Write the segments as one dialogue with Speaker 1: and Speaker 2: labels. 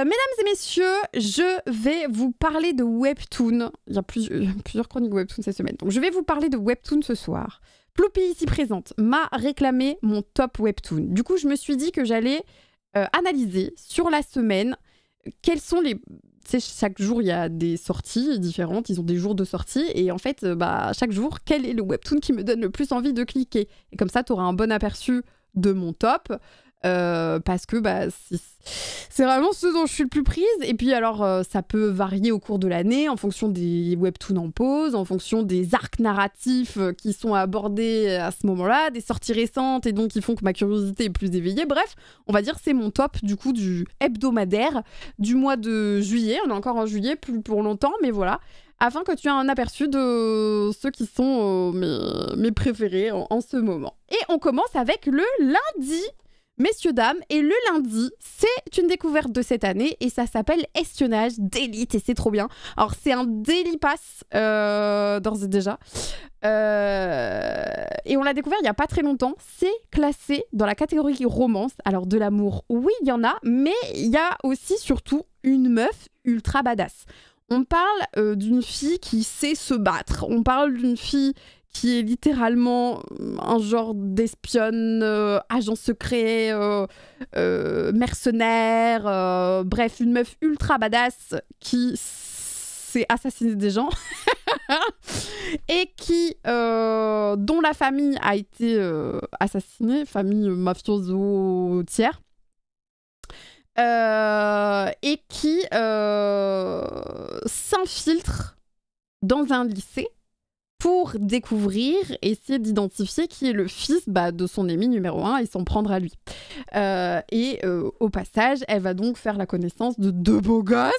Speaker 1: Euh, mesdames et messieurs, je vais vous parler de Webtoon. Il y a euh, plusieurs, chroniques Webtoon cette semaine. Donc je vais vous parler de Webtoon ce soir. Ploupi, ici présente, m'a réclamé mon top Webtoon. Du coup, je me suis dit que j'allais euh, analyser sur la semaine quels sont les... C'est chaque jour, il y a des sorties différentes, ils ont des jours de sortie, et en fait, bah, chaque jour, quel est le webtoon qui me donne le plus envie de cliquer Et comme ça, tu auras un bon aperçu de mon top. Euh, parce que bah, c'est vraiment ce dont je suis le plus prise. Et puis alors, euh, ça peut varier au cours de l'année en fonction des webtoons en pause, en fonction des arcs narratifs euh, qui sont abordés à ce moment-là, des sorties récentes et donc qui font que ma curiosité est plus éveillée. Bref, on va dire c'est mon top du coup du hebdomadaire du mois de juillet. On est encore en juillet, plus pour longtemps, mais voilà afin que tu aies un aperçu de ceux qui sont mes, préférés en, ce moment. Et on commence avec le lundi Messieurs, dames, et le lundi, c'est une découverte de cette année et ça s'appelle Espionnage d'élite et c'est trop bien. Alors, c'est un délit passe euh, d'ores et déjà. Euh, et on l'a découvert il n'y a pas très longtemps. C'est classé dans la catégorie romance. Alors, de l'amour, oui, il y en a, mais il y a aussi surtout une meuf ultra badass. On parle euh, d'une fille qui sait se battre. On parle d'une fille qui est littéralement euh, un genre d'espionne, euh, agent secret, euh, mercenaire, bref, une meuf ultra badass qui s'est assassinée des gens et qui, dont la famille a été assassinée, famille mafioso tiers. et qui s'infiltre dans un lycée pour découvrir, essayer d'identifier qui est le fils bah, de son ami numéro 1 et s'en prendre à lui. Euh, et euh, au passage, elle va donc faire la connaissance de deux beaux gosses.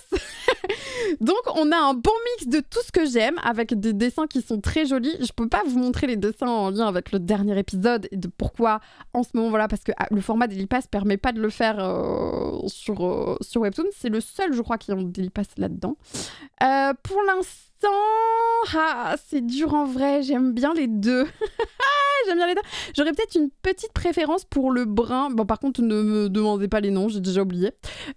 Speaker 1: donc on a un bon mix de tout ce que j'aime avec des dessins qui sont très jolis. Je ne peux pas vous montrer les dessins en lien avec le dernier épisode et de pourquoi en ce moment voilà parce que ah, le format d'Elipass ne permet pas de le faire euh, sur, sur Webtoon. C'est le seul je crois qui a un Daily là-dedans. pour l'instant ah, c'est dur en vrai, j'aime bien les deux. j'aime bien les deux. J'aurais peut-être une petite préférence pour le brun. Bon, par contre, ne me demandez pas les noms, j'ai déjà oublié.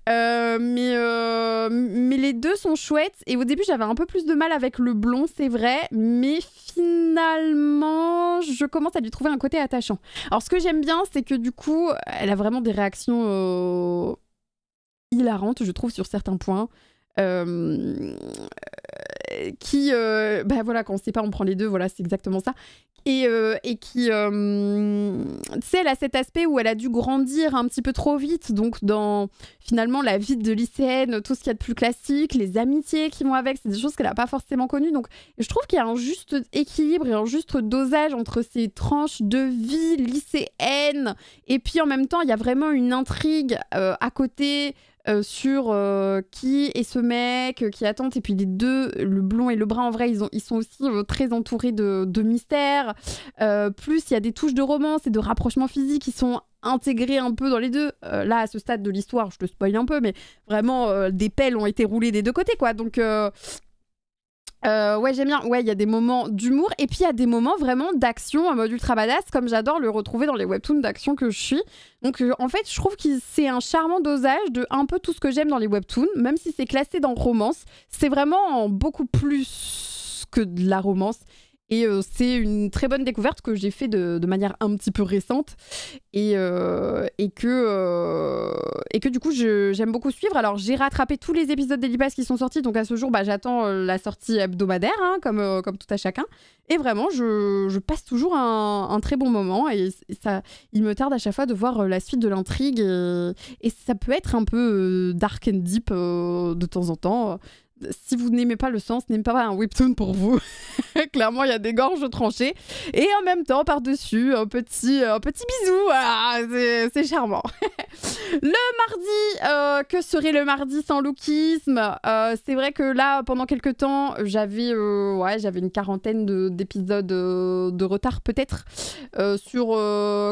Speaker 1: Euh, mais, euh, mais les deux sont chouettes. Et au début, j'avais un peu plus de mal avec le blond, c'est vrai. Mais finalement, je commence à lui trouver un côté attachant. Alors, ce que j'aime bien, c'est que du coup, elle a vraiment des réactions euh, hilarantes, je trouve, sur certains points. Euh, qui, ben bah, voilà, quand on sait pas, on prend les deux, voilà, c'est exactement ça. Et, euh, qui, euh, tu sais, elle a cet aspect où elle a dû grandir un petit peu trop vite, donc dans finalement la vie de lycéenne, tout ce qu'il y a de plus classique, les amitiés qui vont avec, c'est des choses qu'elle a pas forcément connues. Donc je trouve qu'il y a un juste équilibre et un juste dosage entre ces tranches de vie lycéenne, et puis en même temps, il y a vraiment une intrigue à côté. Euh, sur euh, qui est ce mec, euh, qui attend. Et puis les deux, le blond et le brun, en vrai, ils, sont aussi très entourés de, mystères. plus, il y a des touches de romance et de rapprochement physique qui sont intégrés un peu dans les deux. là, à ce stade de l'histoire, je te spoil un peu, mais vraiment, des pelles ont été roulées des deux côtés, quoi. Donc, euh, ouais, j'aime bien. Ouais, il y a des moments d'humour et puis il y a des moments vraiment d'action en mode ultra badass, comme j'adore le retrouver dans les webtoons d'action que je suis. Donc euh, en fait, je trouve que c'est un charmant dosage de un peu tout ce que j'aime dans les webtoons, même si c'est classé dans romance. C'est vraiment beaucoup plus que de la romance. Et euh, c'est une très bonne découverte que j'ai faite de, manière un petit peu récente et, euh, euh, que, du coup j'aime beaucoup suivre. Alors j'ai rattrapé tous les épisodes d'Elipas qui sont sortis, donc à ce jour bah, j'attends la sortie hebdomadaire, hein, comme, tout à chacun. Et vraiment, je, passe toujours un, très bon moment et ça, il me tarde à chaque fois de voir la suite de l'intrigue et, ça peut être un peu dark and deep de temps en temps si vous n'aimez pas le sens, n'aimez pas un webtoon pour vous. Clairement, il y a des gorges tranchées. Et en même temps, par-dessus, un petit, un petit bisou. Ah, c'est charmant. le mardi, euh, que serait le mardi sans lookisme euh, C'est vrai que là, pendant quelques temps, j'avais euh, ouais, une quarantaine d'épisodes euh, de, retard, peut-être, sur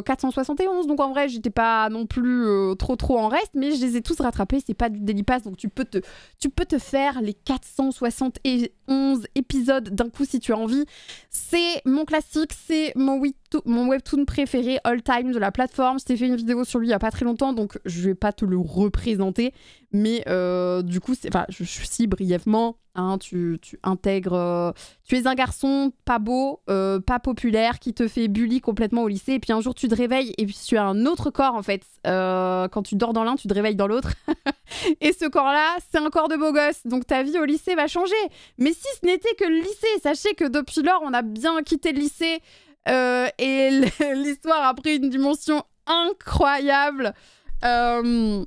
Speaker 1: 471. Donc en vrai, j'étais pas non plus trop trop en reste, mais je les ai tous rattrapés. C'est pas du délipasse donc tu peux te, tu peux te faire les 471 épisodes d'un coup si tu as envie. C'est mon classique, c'est mon week mon webtoon préféré all time de la plateforme. Je t'ai fait une vidéo sur lui il n'y a pas très longtemps, donc je vais pas te le représenter. Mais euh, du coup, enfin, je, suis si brièvement, hein, tu, tu, intègres... Euh, tu es un garçon pas beau, euh, pas populaire, qui te fait bully complètement au lycée, et puis un jour tu te réveilles, et puis tu as un autre corps en fait. quand tu dors dans l'un, tu te réveilles dans l'autre. et ce corps-là, c'est un corps de beau gosse, donc ta vie au lycée va changer. Mais si ce n'était que le lycée, sachez que depuis lors, on a bien quitté le lycée. Euh, et l'histoire a pris une dimension incroyable. Euh...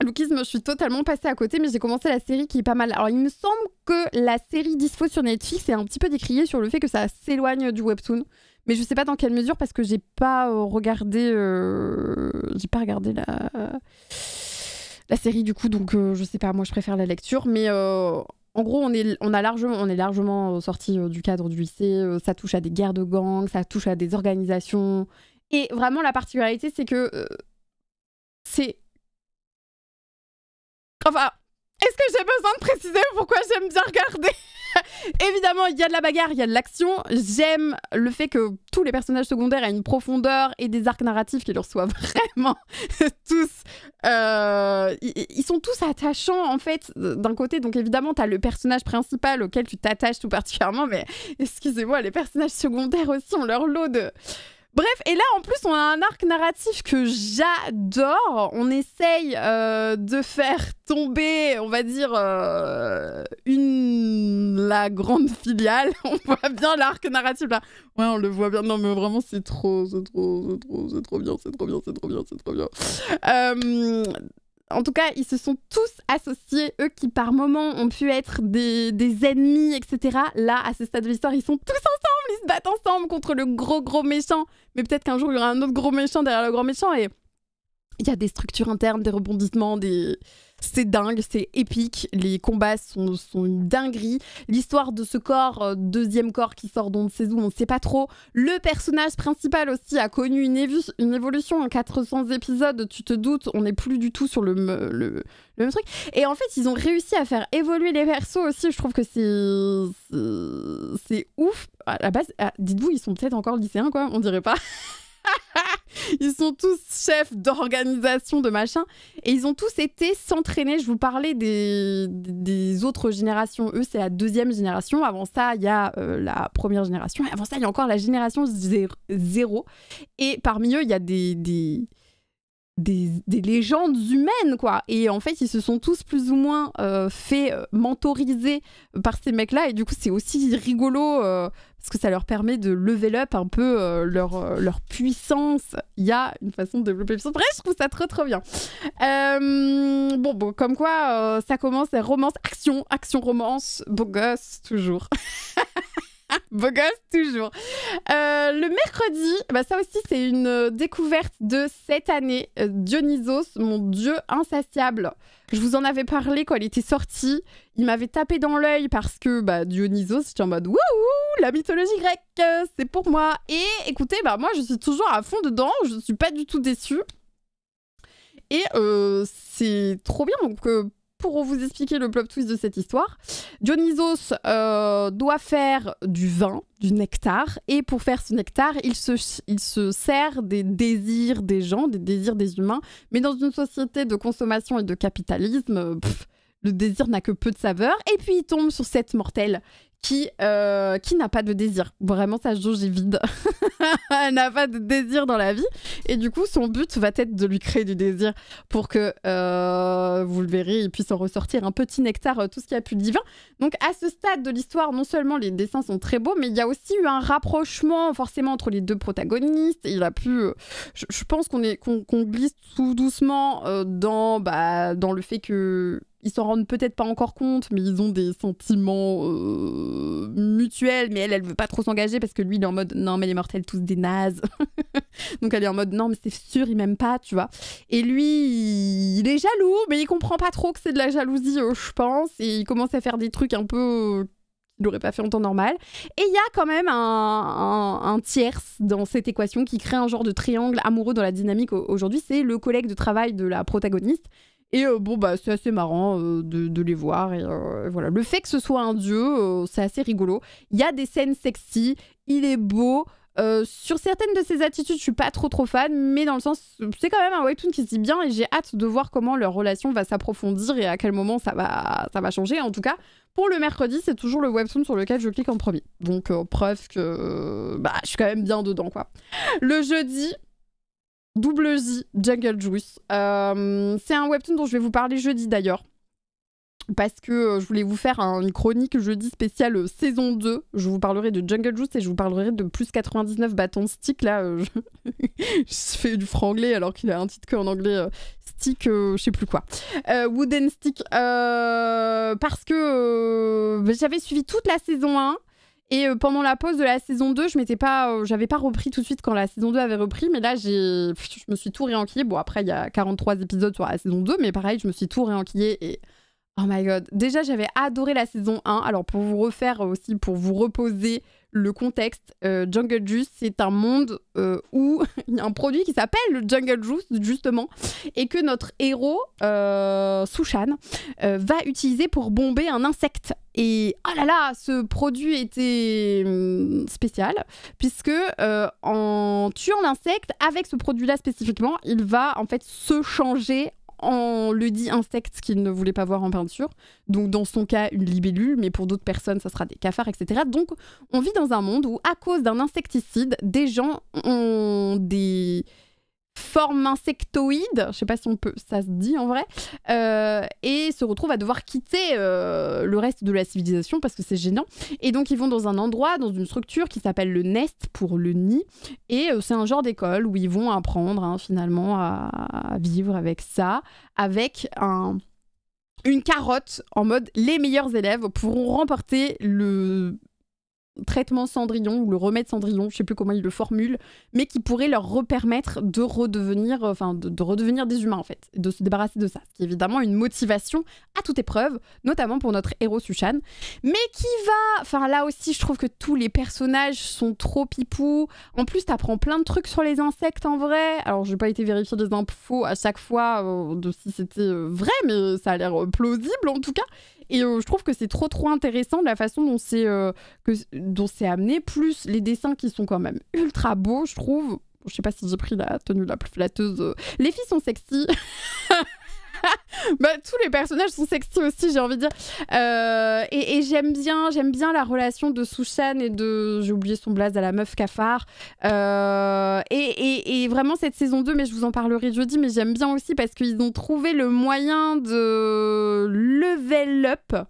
Speaker 1: Lookisme, je suis totalement passée à côté, mais j'ai commencé la série qui est pas mal. Alors, il me semble que la série dispo sur Netflix est un petit peu décriée sur le fait que ça s'éloigne du webtoon, mais je sais pas dans quelle mesure parce que j'ai pas euh, regardé, euh, j'ai pas regardé la la série du coup, donc je sais pas. Moi, je préfère la lecture, mais en gros, on est, on a largement, on est largement sorti euh, du cadre du lycée. Euh, ça touche à des guerres de gangs, ça touche à des organisations. Et vraiment, la particularité, c'est que euh, c'est. Enfin, est-ce que j'ai besoin de préciser pourquoi j'aime bien regarder Évidemment, il y a de la bagarre, il y a de l'action. J'aime le fait que tous les personnages secondaires aient une profondeur et des arcs narratifs qui leur soient vraiment tous. Euh, ils sont tous attachants, en fait, d'un côté. Donc, évidemment, tu as le personnage principal auquel tu t'attaches tout particulièrement, mais excusez-moi, les personnages secondaires aussi ont leur lot de. Bref, et là en plus on a un arc narratif que j'adore. On essaye euh, de faire tomber, on va dire, euh, une la grande filiale. On voit bien l'arc narratif là. Ouais, on le voit bien. Non mais vraiment c'est trop, c'est trop, c'est trop, c'est trop bien, c'est trop bien, c'est trop bien, c'est trop bien. Euh, en tout cas, ils se sont tous associés, eux qui par moments ont pu être des, ennemis, etc. Là, à ce stade de l'histoire, ils sont tous ensemble, ils se battent ensemble contre le gros gros méchant. Mais peut-être qu'un jour, il y aura un autre gros méchant derrière le grand méchant et il y a des structures internes, des rebondissements, des... C'est dingue, c'est épique, les combats sont, une dinguerie. L'histoire de ce corps, euh, deuxième corps qui sort d'On ne on ne sait pas trop. Le personnage principal aussi a connu une, une évolution en 400 épisodes, tu te doutes, on n'est plus du tout sur le, le, même truc. Et en fait, ils ont réussi à faire évoluer les persos aussi, je trouve que c'est... ouf. À la base, ah, dites-vous, ils sont peut-être encore lycéens, quoi, on dirait pas. ils sont tous chefs d'organisation, de machin. Et ils ont tous été s'entraîner. Je vous parlais des, des autres générations. Eux, c'est la deuxième génération. Avant ça, il y a euh, la première génération. avant ça, il y a encore la génération zéro. Et parmi eux, il y a des, des, des, légendes humaines, quoi. Et en fait, ils se sont tous plus ou moins euh, fait euh, mentoriser par ces mecs-là. Et du coup, c'est aussi rigolo euh, parce que ça leur permet de level up un peu leur, leur puissance. Il y a une façon de développer je trouve ça trop, trop bien. bon, bon, comme quoi, ça commence, romance, action, action, romance, bon gosse, toujours. Beau gosse, toujours. Euh, le mercredi, bah ça aussi, c'est une euh, découverte de cette année. Euh, Dionysos, mon dieu insatiable. Je vous en avais parlé quand il était sorti. Il m'avait tapé dans l'œil parce que bah, Dionysos, j'étais en mode waouh, la mythologie grecque, c'est pour moi. Et écoutez, bah, moi, je suis toujours à fond dedans. Je ne suis pas du tout déçue. Et c'est trop bien. Donc, pour vous expliquer le plot twist de cette histoire. Dionysos euh, doit faire du vin, du nectar, et pour faire ce nectar, il se, sert des désirs des gens, des désirs des humains, mais dans une société de consommation et de capitalisme, le désir n'a que peu de saveur, et puis il tombe sur cette mortelle qui, euh, qui n'a pas de désir. Vraiment, sa jauge est vide. Elle n'a pas de désir dans la vie. Et du coup, son but va être de lui créer du désir pour que, euh, vous le verrez, il puisse en ressortir un petit nectar, euh, tout ce qu'il y a plus divin. Donc, à ce stade de l'histoire, non seulement les dessins sont très beaux, mais il y a aussi eu un rapprochement, forcément, entre les deux protagonistes. il a pu. je, pense qu'on est qu'on glisse tout doucement dans, bah, dans le fait que ils s'en rendent peut-être pas encore compte, mais ils ont des sentiments euh, mutuels. Mais elle, elle veut pas trop s'engager parce que lui, il est en mode non, mais les mortels, tous des nazes. Donc elle est en mode non, mais c'est sûr, il m'aime pas, tu vois. Et lui, il est jaloux, mais il comprend pas trop que c'est de la jalousie, euh, je pense. Et il commence à faire des trucs un peu. Euh, qu'il n'aurait pas fait en temps normal. Et il y a quand même un, un, un, tierce dans cette équation qui crée un genre de triangle amoureux dans la dynamique aujourd'hui. C'est le collègue de travail de la protagoniste et euh, bon, bah, c'est assez marrant euh, de, les voir. Euh, et, voilà. Le fait que ce soit un dieu, c'est assez rigolo. Il y a des scènes sexy, il est beau. sur certaines de ses attitudes, je suis pas trop trop fan, mais dans le sens, c'est quand même un webtoon qui se dit bien et j'ai hâte de voir comment leur relation va s'approfondir et à quel moment ça va, ça va changer. En tout cas, pour le mercredi, c'est toujours le webtoon sur lequel je clique en premier. Donc, preuve que bah, je suis quand même bien dedans. quoi. Le jeudi, Double Z, Jungle Juice. Euh, c'est un webtoon dont je vais vous parler jeudi d'ailleurs. Parce que euh, je voulais vous faire une chronique jeudi spéciale euh, saison 2. Je vous parlerai de Jungle Juice et je vous parlerai de plus 99 bâtons stick. Là, je... fais du franglais alors qu'il a un titre qu'en anglais. stick, je sais plus quoi. wooden stick. parce que j'avais suivi toute la saison 1 et euh, pendant la pause de la saison 2, je m'étais pas, euh, j'avais pas repris tout de suite quand la saison 2 avait repris, mais là j'ai, je me suis tout réenquillé. Bon après il y a 43 épisodes sur la saison 2, mais pareil je me suis tout réenquillé et Oh my god. Déjà, j'avais adoré la saison 1. Alors, pour vous refaire aussi, pour vous reposer le contexte, euh, Jungle Juice, c'est un monde euh, où il y a un produit qui s'appelle le Jungle Juice, justement, et que notre héros, euh, Sushan, va utiliser pour bomber un insecte. Et oh là là, ce produit était hum, spécial, puisque en tuant l'insecte, avec ce produit-là spécifiquement, il va en fait se changer on le dit insecte qu'il ne voulait pas voir en peinture. Donc dans son cas, une libellule, mais pour d'autres personnes, ça sera des cafards, etc. Donc on vit dans un monde où, à cause d'un insecticide, des gens ont des forme insectoïde, je sais pas si on peut, ça se dit en vrai, euh, et se retrouvent à devoir quitter euh, le reste de la civilisation parce que c'est gênant. Et donc ils vont dans un endroit, dans une structure qui s'appelle le nest pour le nid, et euh, c'est un genre d'école où ils vont apprendre hein, finalement à, vivre avec ça, avec un une carotte en mode les meilleurs élèves pourront remporter le traitement Cendrillon ou le remède Cendrillon, je sais plus comment ils le formule mais qui pourrait leur repermettre de redevenir, euh, enfin de, redevenir des humains en fait, de se débarrasser de ça, ce qui est évidemment une motivation à toute épreuve, notamment pour notre héros Sushan, mais qui va, enfin là aussi je trouve que tous les personnages sont trop pipous. En plus t'apprends plein de trucs sur les insectes en vrai. Alors j'ai pas été vérifier des infos à chaque fois euh, de si c'était euh, vrai, mais ça a l'air plausible en tout cas. Et euh, je trouve que c'est trop trop intéressant la façon dont c'est euh, que dont c'est amené, plus les dessins qui sont quand même ultra beaux, je trouve. Je sais pas si j'ai pris la tenue la plus flatteuse. Euh. Les filles sont sexy. bah, tous les personnages sont sexy aussi, j'ai envie de dire. Euh, et, j'aime bien, j'aime bien la relation de Sushan et de, j'ai oublié son blaze à la meuf cafard. Euh, et, et, et, vraiment cette saison 2, mais je vous en parlerai jeudi, mais j'aime bien aussi parce qu'ils ont trouvé le moyen de level up.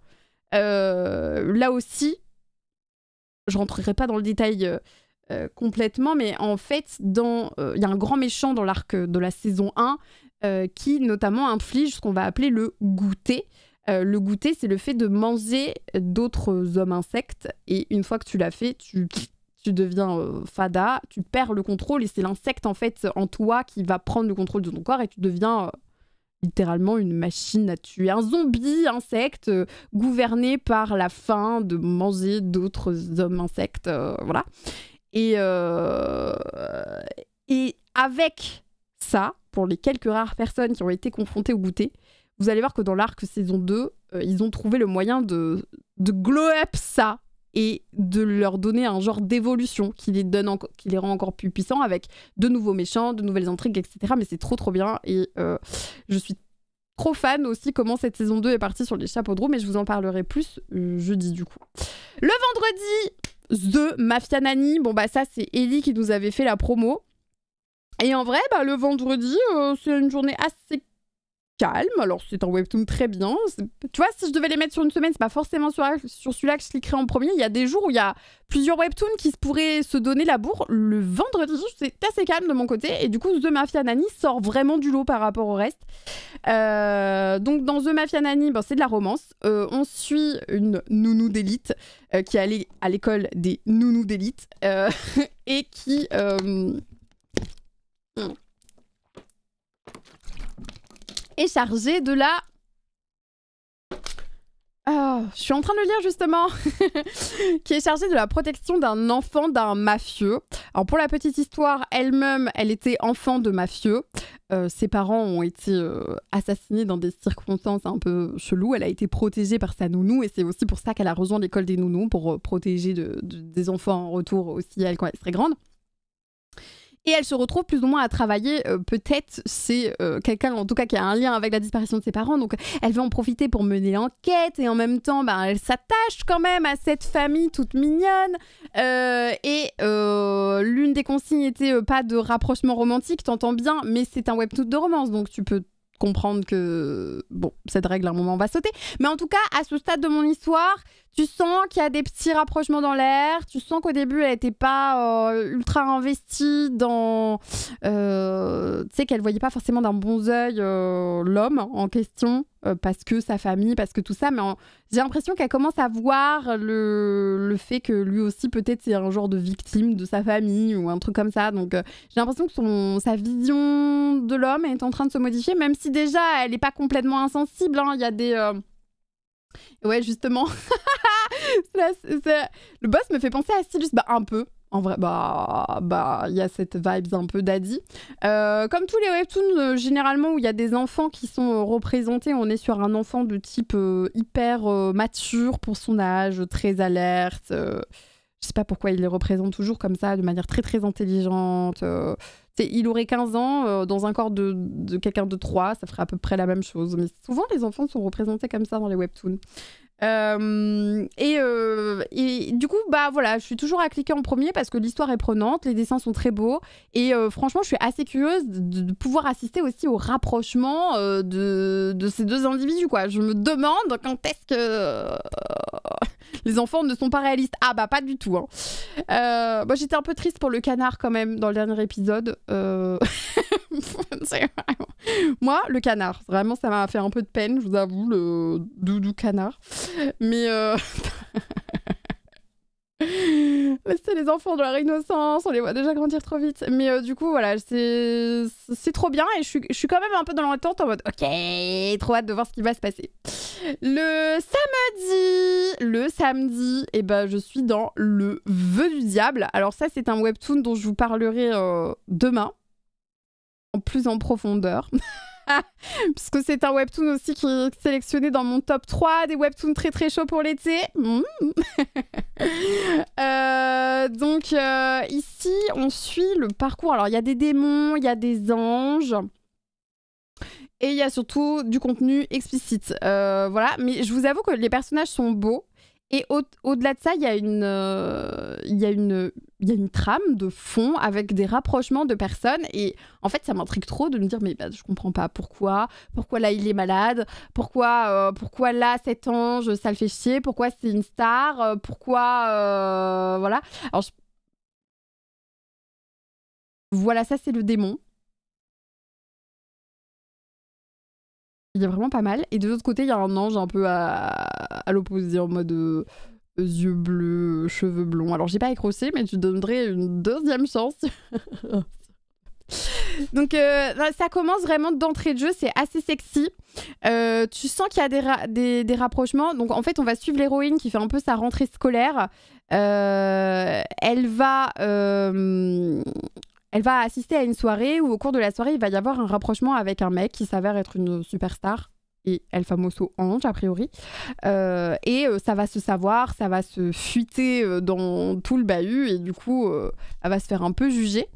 Speaker 1: Euh, là aussi, je rentrerai pas dans le détail. complètement, mais en fait, il y a un grand méchant dans l'arc de la saison 1 euh, qui notamment inflige ce qu'on va appeler le goûter. Euh, le goûter, c'est le fait de manger d'autres hommes insectes. Et une fois que tu l'as fait, tu, tu deviens euh, fada, tu perds le contrôle et c'est l'insecte en fait en toi qui va prendre le contrôle de ton corps et tu deviens littéralement une machine à tuer, un zombie insecte gouverné par la faim de manger d'autres hommes insectes, voilà. Et, et avec ça, pour les quelques rares personnes qui ont été confrontées au goûter, vous allez voir que dans l'arc saison 2, euh, ils ont trouvé le moyen de, de glow up ça et de leur donner un genre d'évolution qui les, qui les rend encore plus puissants avec de nouveaux méchants, de nouvelles intrigues, etc. Mais c'est trop trop bien et euh, je suis trop fan aussi comment cette saison 2 est partie sur les chapeaux de roue, mais je vous en parlerai plus euh, jeudi du coup. Le vendredi, The Mafia Nani, bon bah ça c'est Ellie qui nous avait fait la promo. Et en vrai, bah, le vendredi, euh, c'est une journée assez calme. Alors, c'est un webtoon très bien. Tu vois, si je devais les mettre sur une semaine, c'est pas forcément sur, sur celui-là que je cliquerai en premier. Il y a des jours où il y a plusieurs webtoons qui se pourraient se donner la bourre. Le vendredi, c'est assez calme de mon côté. Et du coup, The Mafia Nani sort vraiment du lot par rapport au reste. Euh, donc, dans The Mafia Nani, ben, c'est de la romance. Euh, on suit une nounou d'élite qui est allée à l'école des nounous d'élite et qui est de la... Ah, je suis en train de lire justement, qui est chargée de la protection d'un enfant d'un mafieux. Alors pour la petite histoire, elle-même, elle était enfant de mafieux. Euh, ses parents ont été euh, assassinés dans des circonstances un peu cheloues. Elle a été protégée par sa nounou et c'est aussi pour ça qu'elle a rejoint l'école des nounous pour euh, protéger des enfants en retour aussi elle quand elle serait grande. Et elle se retrouve plus ou moins à travailler. Euh, peut-être c'est euh, quelqu'un, en tout cas, qui a un lien avec la disparition de ses parents. Donc, elle veut en profiter pour mener l'enquête. Et en même temps, ben, elle s'attache quand même à cette famille toute mignonne. Euh, et l'une des consignes était pas de rapprochement romantique, t'entends bien, mais c'est un webtoon de romance. Donc, tu peux comprendre que, bon, cette règle, à un moment, va sauter. Mais en tout cas, à ce stade de mon histoire, tu sens qu'il y a des petits rapprochements dans l'air. Tu sens qu'au début, elle n'était pas euh, ultra investie dans. Euh, tu sais, qu'elle voyait pas forcément d'un bon œil euh, l'homme en question, euh, parce que sa famille, parce que tout ça. Mais j'ai l'impression qu'elle commence à voir le... le, fait que lui aussi, peut-être, c'est un genre de victime de sa famille ou un truc comme ça. Donc, j'ai l'impression que son... sa vision de l'homme est en train de se modifier, même si déjà, elle n'est pas complètement insensible. Hein. Il y a des Ouais, justement. Le boss me fait penser à Stylus, bah un peu. En vrai, bah, bah il y a cette vibe un peu daddy. Euh, comme tous les webtoons, euh, généralement, où il y a des enfants qui sont euh, représentés, on est sur un enfant de type hyper mature pour son âge, très alerte, je sais pas pourquoi il les représente toujours comme ça, de manière très très intelligente. Euh. il aurait 15 ans euh, dans un corps de, de quelqu'un de 3, ça ferait à peu près la même chose. Mais souvent les enfants sont représentés comme ça dans les webtoons. Euh, euh, et, du coup, bah voilà, je suis toujours à cliquer en premier parce que l'histoire est prenante, les dessins sont très beaux et euh, franchement, je suis assez curieuse de, pouvoir assister aussi au rapprochement de, ces deux individus quoi. Je me demande quand est-ce que les enfants ne sont pas réalistes. Ah bah pas du tout. Hein. j'étais un peu triste pour le canard quand même dans le dernier épisode. Moi, le canard, vraiment, ça m'a fait un peu de peine, je vous avoue, le doudou canard. Mais... Euh, c'est les enfants de leur innocence, on les voit déjà grandir trop vite. Mais euh, du coup, voilà, c'est trop bien et je suis, quand même un peu dans l'attente en mode ok, trop hâte de voir ce qui va se passer. Le samedi, le samedi, et eh ben, je suis dans Le Vœu du Diable. Alors, ça, c'est un webtoon dont je vous parlerai euh, demain, en plus en profondeur. Puisque c'est un webtoon aussi qui est sélectionné dans mon top 3 des webtoons très très chauds pour l'été. Mm. Euh, donc euh, ici, on suit le parcours. Alors il y a des démons, il y a des anges. Et il y a surtout du contenu explicite. Euh, voilà, mais je vous avoue que les personnages sont beaux. Et au-delà de ça, il y, a une, euh, y, une trame de fond avec des rapprochements de personnes. Et en fait, ça m'intrigue trop de me dire, mais bah, je comprends pas pourquoi. Pourquoi là, il est malade Pourquoi, euh, pourquoi là, cet ange, ça le fait chier Pourquoi c'est une star euh, Pourquoi... voilà. Alors, Voilà, ça, c'est le démon. Il est vraiment pas mal. Et de l'autre côté, il y a un ange un peu à, l'opposé, en mode euh, yeux bleus, cheveux blonds. Alors, j'ai pas écrossé, mais tu donnerais une deuxième chance. Donc euh, ça commence vraiment d'entrée de jeu, c'est assez sexy. Euh, tu sens qu'il y a des, des, rapprochements. Donc en fait, on va suivre l'héroïne qui fait un peu sa rentrée scolaire. elle va elle va assister à une soirée où au cours de la soirée, il va y avoir un rapprochement avec un mec qui s'avère être une superstar et El Famoso Ange, a priori. Euh, et euh, ça va se savoir, ça va se fuiter euh, dans tout le bahut, et du coup, elle va se faire un peu juger.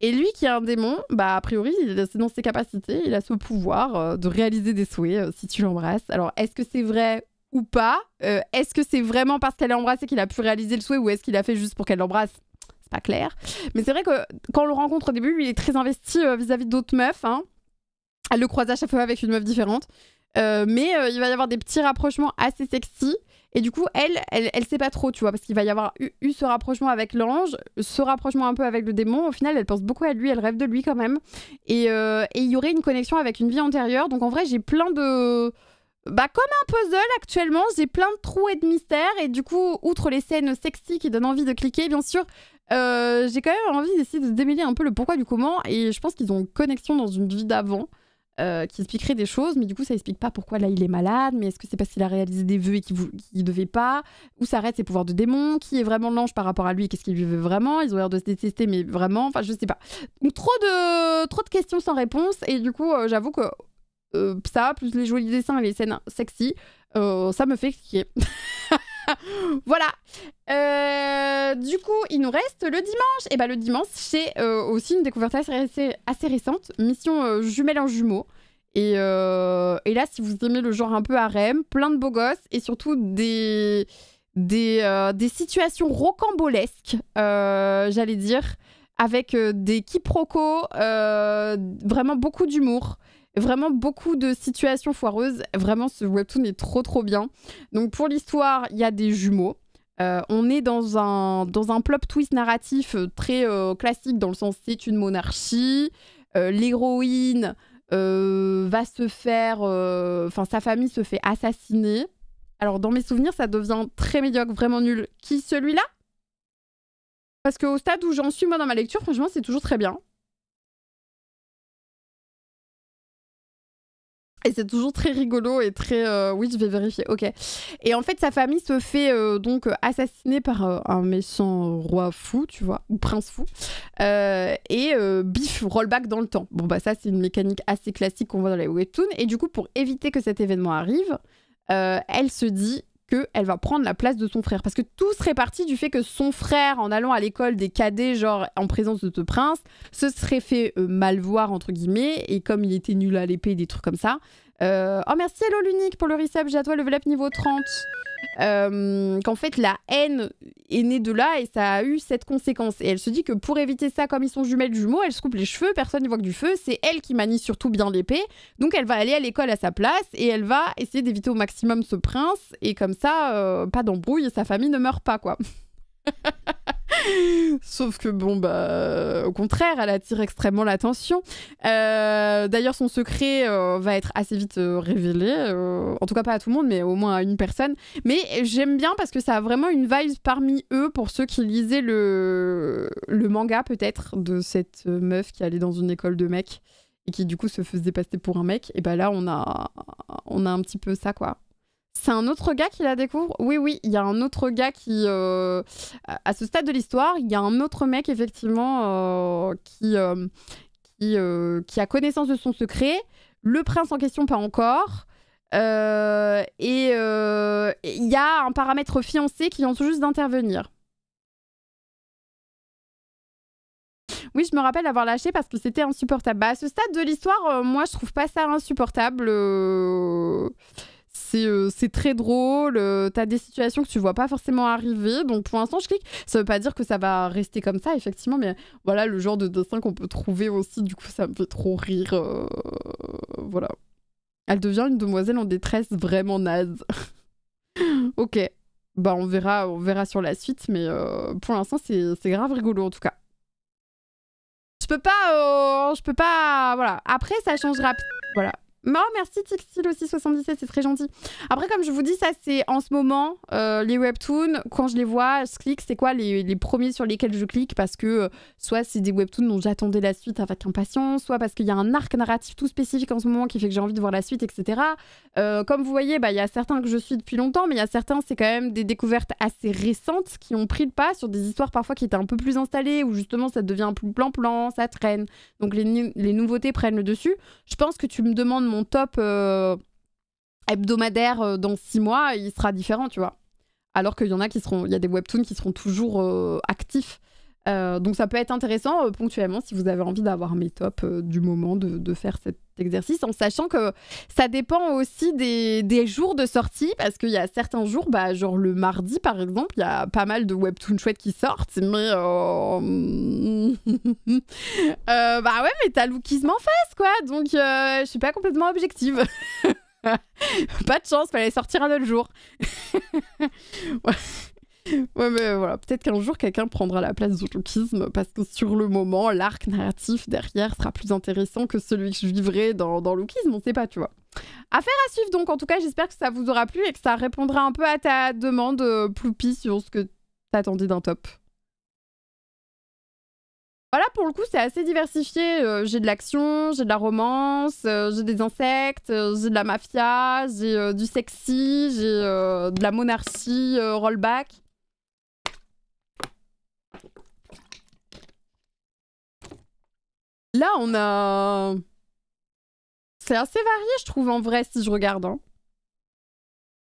Speaker 1: Et lui, qui est un démon, bah, a priori, c'est dans ses capacités, il a ce pouvoir de réaliser des souhaits si tu l'embrasses. Alors, est-ce que c'est vrai ou pas Est-ce que c'est vraiment parce qu'elle l'a embrassé qu'il a pu réaliser le souhait, ou est-ce qu'il a fait juste pour qu'elle l'embrasse pas clair. Mais c'est vrai que quand on le rencontre au début, il est très investi euh, vis-à-vis d'autres meufs. Hein. Elle le croise à chaque fois avec une meuf différente. Euh, mais euh, il va y avoir des petits rapprochements assez sexy. Et du coup, elle, elle, sait pas trop, tu vois, parce qu'il va y avoir eu, ce rapprochement avec l'ange, ce rapprochement un peu avec le démon. Au final, elle pense beaucoup à lui, elle rêve de lui quand même. Et il y aurait une connexion avec une vie antérieure. Donc en vrai, j'ai plein de. Bah, comme un puzzle actuellement, j'ai plein de trous et de mystères. Et du coup, outre les scènes sexy qui donnent envie de cliquer, bien sûr, euh, j'ai quand même envie d'essayer de démêler un peu le pourquoi du comment, et je pense qu'ils ont une connexion dans une vie d'avant. Euh, qui expliquerait des choses, mais du coup, ça explique pas pourquoi là il est malade, mais est-ce que c'est parce qu'il a réalisé des vœux et qu'il ne devait pas Où s'arrêtent ses pouvoirs de démon Qui est vraiment l'ange par rapport à lui Qu'est-ce qu'il vivait vraiment Ils ont l'air de se détester, mais vraiment, enfin, je sais pas. trop de, trop de questions sans réponse, et du coup, euh, j'avoue que ça, plus les jolis dessins et les scènes sexy, ça me fait expliquer voilà. Euh, du coup, il nous reste le dimanche. Et eh bah ben, le dimanche, c'est euh, aussi une découverte assez, récente, mission euh, jumelle en jumeaux. Et, là, si vous aimez le genre un peu harem, plein de beaux gosses et surtout des, des, des situations rocambolesques, j'allais dire, avec des quiproquos, vraiment beaucoup d'humour. Vraiment beaucoup de situations foireuses. Vraiment, ce webtoon est trop trop bien. Donc pour l'histoire, il y a des jumeaux. Euh, on est dans un, dans un plot twist narratif euh, très euh, classique dans le sens c'est une monarchie, l'héroïne va se faire, enfin sa famille se fait assassiner. Alors dans mes souvenirs ça devient très médiocre, vraiment nul. Qui celui-là Parce qu'au stade où j'en suis moi dans ma lecture, franchement c'est toujours très bien. Et c'est toujours très rigolo et très... Euh, oui, je vais vérifier, ok. Et en fait, sa famille se fait euh, donc euh, assassiner par un méchant roi fou, tu vois, ou prince fou. et bif, rollback dans le temps. Bon, bah ça, c'est une mécanique assez classique qu'on voit dans les webtoons. Et du coup, pour éviter que cet événement arrive, elle se dit, elle va prendre la place de son frère. Parce que tout serait parti du fait que son frère, en allant à l'école des cadets, genre en présence de ce prince, se serait fait euh, mal voir, entre guillemets, et comme il était nul à l'épée, des trucs comme ça, euh, oh merci Hello l'unique pour le reset, j'ai à toi level up niveau 30. Euh, qu'en fait la haine est née de là et ça a eu cette conséquence. Et elle se dit que pour éviter ça, comme ils sont jumelles jumeaux, elle se coupe les cheveux, personne ne voit que du feu, c'est elle qui manie surtout bien l'épée, donc elle va aller à l'école à sa place et elle va essayer d'éviter au maximum ce prince et comme ça, euh, pas d'embrouille sa famille ne meurt pas quoi. Sauf que bon, bah, euh, au contraire, elle attire extrêmement l'attention. Euh, d'ailleurs, son secret euh, va être assez vite révélé. en tout cas, pas à tout le monde, mais au moins à une personne. Mais j'aime bien parce que ça a vraiment une vibe parmi eux pour ceux qui lisaient le, manga, peut-être, de cette meuf qui allait dans une école de mecs et qui du coup se faisait passer pour un mec. Et bah là, on a, on a un petit peu ça, quoi. C'est un autre gars qui la découvre Oui, oui, il y a un autre gars qui, euh, à ce stade de l'histoire, il y a un autre mec effectivement euh, qui, euh, qui, qui, a connaissance de son secret. Le prince en question, pas encore. et il y a un paramètre fiancé qui vient tout juste d'intervenir. Oui, je me rappelle avoir lâché parce que c'était insupportable. Bah, à ce stade de l'histoire, moi, je trouve pas ça insupportable. Euh, c'est très drôle, euh, t'as des situations que tu vois pas forcément arriver, donc pour l'instant je clique. Ça veut pas dire que ça va rester comme ça, effectivement, mais voilà le genre de dessin qu'on peut trouver aussi, du coup ça me fait trop rire. Euh, voilà. Elle devient une demoiselle en détresse vraiment naze. ok. Bah on verra, on verra sur la suite, mais pour l'instant c'est grave rigolo en tout cas. Je peux pas, je peux pas, voilà. Après ça changera, voilà merci Tixil aussi 77, c'est très gentil. Après, comme je vous dis, ça c'est en ce moment euh, les webtoons. Quand je les vois, je clique. C'est quoi les, les, premiers sur lesquels je clique Parce que euh, soit c'est des webtoons dont j'attendais la suite avec impatience, soit parce qu'il y a un arc narratif tout spécifique en ce moment qui fait que j'ai envie de voir la suite, etc. Euh, comme vous voyez, bah, il y a certains que je suis depuis longtemps, mais il y a certains, c'est quand même des découvertes assez récentes qui ont pris le pas sur des histoires parfois qui étaient un peu plus installées, où justement ça devient plus plan-plan, ça traîne. Donc les, les nouveautés prennent le dessus. Je pense que tu me demandes mon top euh, hebdomadaire euh, dans six mois, il sera différent, tu vois. Alors qu'il y en a qui seront, il y a des webtoons qui seront toujours euh, actifs. Euh, donc ça peut être intéressant euh, ponctuellement si vous avez envie d'avoir mes tops euh, du moment de, faire cet exercice en sachant que ça dépend aussi des, jours de sortie parce qu'il y a certains jours, bah, genre le mardi par exemple, il y a pas mal de webtoons chouettes qui sortent mais... bah ouais mais t'as lookisme en face quoi donc je suis pas complètement objective. pas de chance, fallait sortir un autre jour. ouais. Ouais, mais voilà, peut-être qu'un jour quelqu'un prendra la place du lookisme parce que sur le moment, l'arc narratif derrière sera plus intéressant que celui que je vivrai dans, dans lookisme, on sait pas, tu vois. Affaire à suivre donc, en tout cas, j'espère que ça vous aura plu et que ça répondra un peu à ta demande, euh, Ploupi, sur ce que t'attendais d'un top. Voilà, pour le coup, c'est assez diversifié. Euh, j'ai de l'action, j'ai de la romance, euh, j'ai des insectes, euh, j'ai de la mafia, j'ai du sexy, j'ai de la monarchie rollback. Là, on a... C'est assez varié, je trouve, en vrai, si je regarde. Hein.